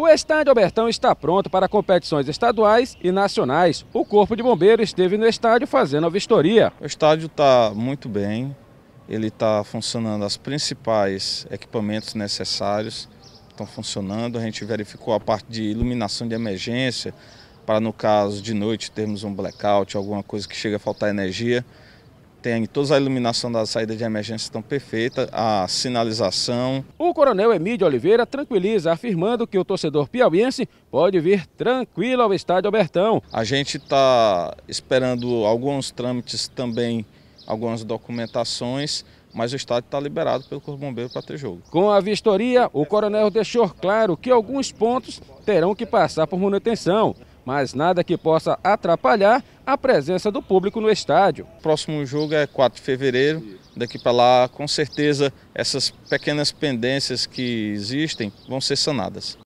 O estádio Albertão está pronto para competições estaduais e nacionais. O Corpo de Bombeiros esteve no estádio fazendo a vistoria. O estádio está muito bem, ele está funcionando, os principais equipamentos necessários estão funcionando. A gente verificou a parte de iluminação de emergência, para no caso de noite termos um blackout, alguma coisa que chega a faltar energia tem toda a iluminação da saída de emergência estão perfeita, a sinalização. O coronel Emílio Oliveira tranquiliza, afirmando que o torcedor piauiense pode vir tranquilo ao estádio Albertão. A gente está esperando alguns trâmites também, algumas documentações, mas o estádio está liberado pelo Corpo Bombeiro para ter jogo. Com a vistoria, o coronel deixou claro que alguns pontos terão que passar por manutenção mas nada que possa atrapalhar a presença do público no estádio. Próximo jogo é 4 de fevereiro. Daqui para lá, com certeza, essas pequenas pendências que existem vão ser sanadas.